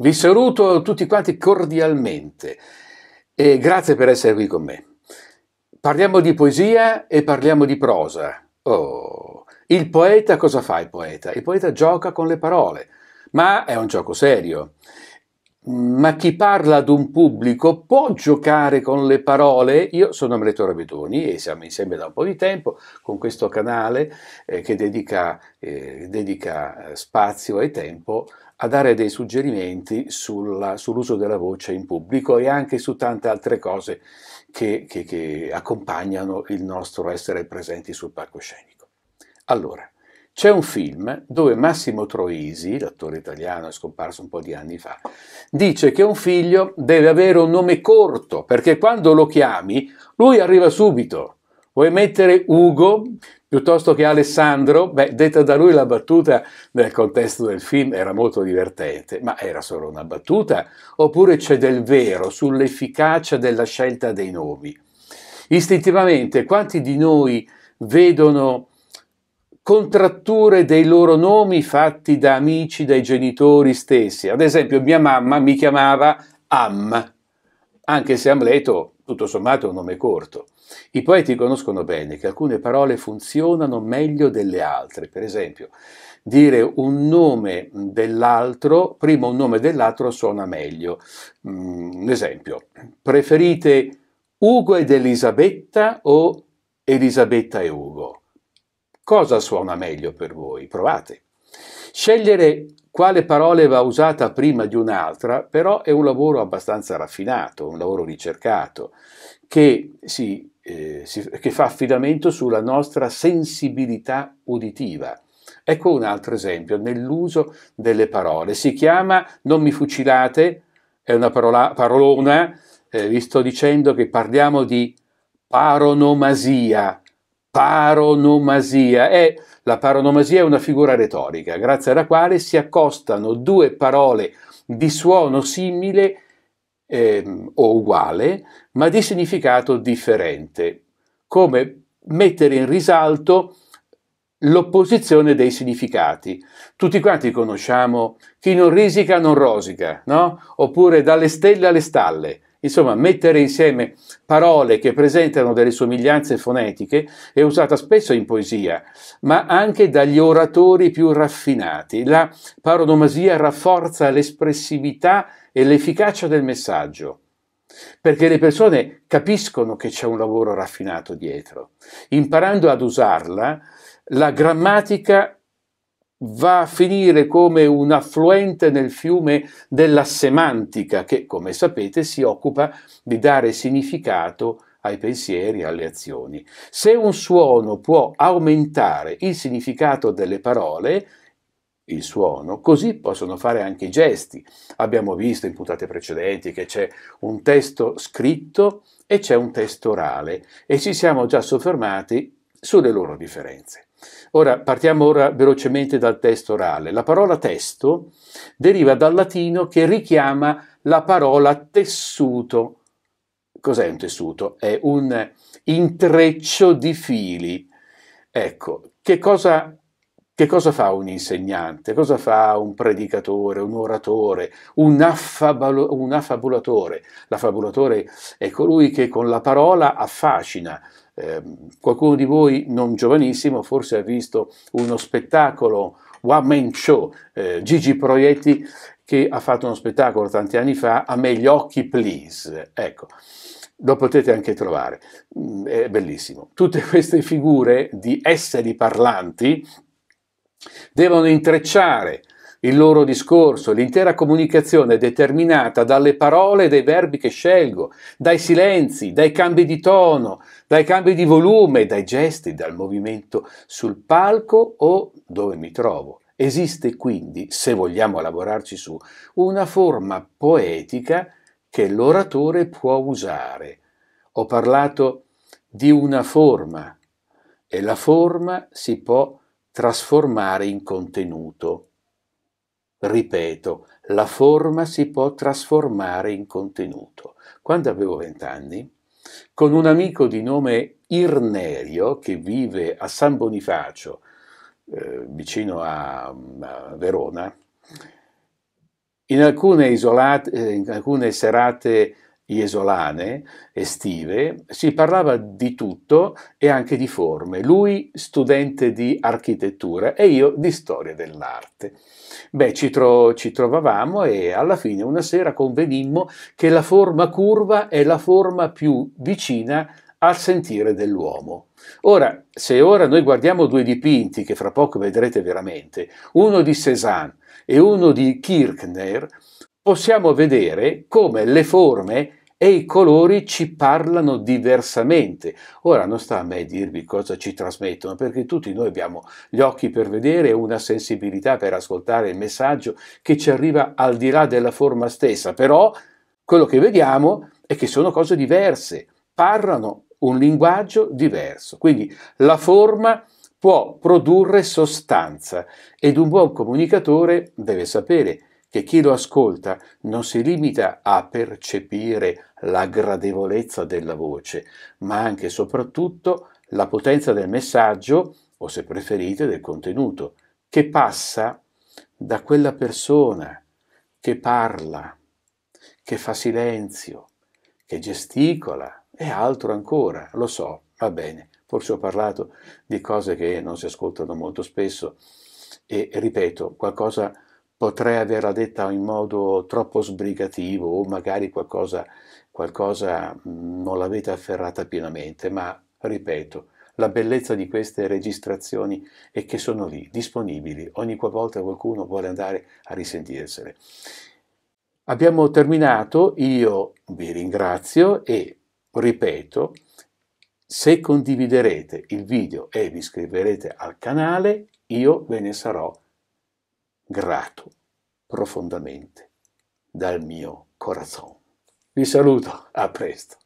Vi saluto tutti quanti cordialmente e grazie per essere qui con me. Parliamo di poesia e parliamo di prosa. Oh, il poeta cosa fa il poeta? Il poeta gioca con le parole, ma è un gioco serio. Ma chi parla ad un pubblico può giocare con le parole? Io sono Amretore Bedoni e siamo insieme da un po' di tempo con questo canale eh, che dedica, eh, dedica eh, spazio e tempo a dare dei suggerimenti sulla, sull'uso della voce in pubblico e anche su tante altre cose che, che, che accompagnano il nostro essere presenti sul palcoscenico. Allora, c'è un film dove Massimo Troisi, l'attore italiano è scomparso un po' di anni fa, dice che un figlio deve avere un nome corto perché quando lo chiami lui arriva subito Vuoi mettere Ugo piuttosto che Alessandro? Beh, detta da lui la battuta nel contesto del film era molto divertente, ma era solo una battuta. Oppure c'è del vero sull'efficacia della scelta dei nomi. Istintivamente, quanti di noi vedono contratture dei loro nomi fatti da amici, dai genitori stessi? Ad esempio, mia mamma mi chiamava Am, anche se Amleto, tutto sommato, è un nome corto. I poeti conoscono bene che alcune parole funzionano meglio delle altre, per esempio dire un nome dell'altro, prima un nome dell'altro suona meglio. Un mm, esempio, preferite Ugo ed Elisabetta o Elisabetta e Ugo? Cosa suona meglio per voi? Provate. Scegliere quale parola va usata prima di un'altra, però è un lavoro abbastanza raffinato, un lavoro ricercato, che si eh, si, che fa affidamento sulla nostra sensibilità uditiva. Ecco un altro esempio nell'uso delle parole. Si chiama Non mi fucilate, è una parola, parolona, eh, vi sto dicendo che parliamo di paronomasia. Paronomasia è la paronomasia è una figura retorica, grazie alla quale si accostano due parole di suono simile ehm, o uguale, ma di significato differente, come mettere in risalto l'opposizione dei significati. Tutti quanti conosciamo chi non risica non rosica, no? Oppure dalle stelle alle stalle. Insomma, mettere insieme parole che presentano delle somiglianze fonetiche è usata spesso in poesia, ma anche dagli oratori più raffinati. La paronomasia rafforza l'espressività e l'efficacia del messaggio, perché le persone capiscono che c'è un lavoro raffinato dietro. Imparando ad usarla, la grammatica va a finire come un affluente nel fiume della semantica che, come sapete, si occupa di dare significato ai pensieri, alle azioni. Se un suono può aumentare il significato delle parole, il suono, così possono fare anche i gesti. Abbiamo visto in puntate precedenti che c'è un testo scritto e c'è un testo orale e ci siamo già soffermati sulle loro differenze. Ora partiamo ora velocemente dal testo orale. La parola testo deriva dal latino che richiama la parola tessuto. Cos'è un tessuto? È un intreccio di fili. Ecco, che cosa che cosa fa un insegnante? Cosa fa un predicatore, un oratore, un, affabalo, un affabulatore? L'affabulatore è colui che con la parola affascina. Eh, qualcuno di voi, non giovanissimo, forse ha visto uno spettacolo One Man Show, eh, Gigi Proietti che ha fatto uno spettacolo tanti anni fa, A me gli occhi please, ecco, lo potete anche trovare, mm, è bellissimo. Tutte queste figure di esseri parlanti Devono intrecciare il loro discorso, l'intera comunicazione determinata dalle parole e dai verbi che scelgo, dai silenzi, dai cambi di tono, dai cambi di volume, dai gesti, dal movimento sul palco o dove mi trovo. Esiste quindi, se vogliamo lavorarci su, una forma poetica che l'oratore può usare. Ho parlato di una forma e la forma si può trasformare in contenuto. Ripeto, la forma si può trasformare in contenuto. Quando avevo vent'anni, con un amico di nome Irnerio, che vive a San Bonifacio, eh, vicino a, a, Verona, in alcune, isolate, eh, in alcune serate iesolane, estive, si parlava di tutto e anche di forme. Lui studente di architettura e io di storia dell'arte. Beh, ci, tro ci trovavamo e alla fine una sera convenimmo che la forma curva è la forma più vicina al sentire dell'uomo. Ora, se ora noi guardiamo due dipinti che fra poco vedrete veramente, uno di Cézanne e uno di Kirchner, possiamo vedere come le forme e i colori ci parlano diversamente. Ora non sta a me dirvi cosa ci trasmettono, perché tutti noi abbiamo gli occhi per vedere e una sensibilità per ascoltare il messaggio che ci arriva al di là della forma stessa, però quello che vediamo è che sono cose diverse, parlano un linguaggio diverso. Quindi la forma può produrre sostanza ed un buon comunicatore deve sapere che chi lo ascolta non si limita a percepire la gradevolezza della voce, ma anche e soprattutto la potenza del messaggio, o se preferite del contenuto, che passa da quella persona che parla, che fa silenzio, che gesticola e altro ancora, lo so, va bene, forse ho parlato di cose che non si ascoltano molto spesso e ripeto, qualcosa potrei averla detta in modo troppo sbrigativo o magari qualcosa, qualcosa mhmm, non l'avete afferrata pienamente, ma ripeto, la bellezza di queste registrazioni è che sono lì, disponibili, ogni qualvolta qualcuno vuole andare a risentirsene. Abbiamo terminato, io vi ringrazio e ripeto, se condividerete il video e vi iscriverete al canale, io ve ne sarò grato profondamente dal mio corazon. Vi saluto, a presto.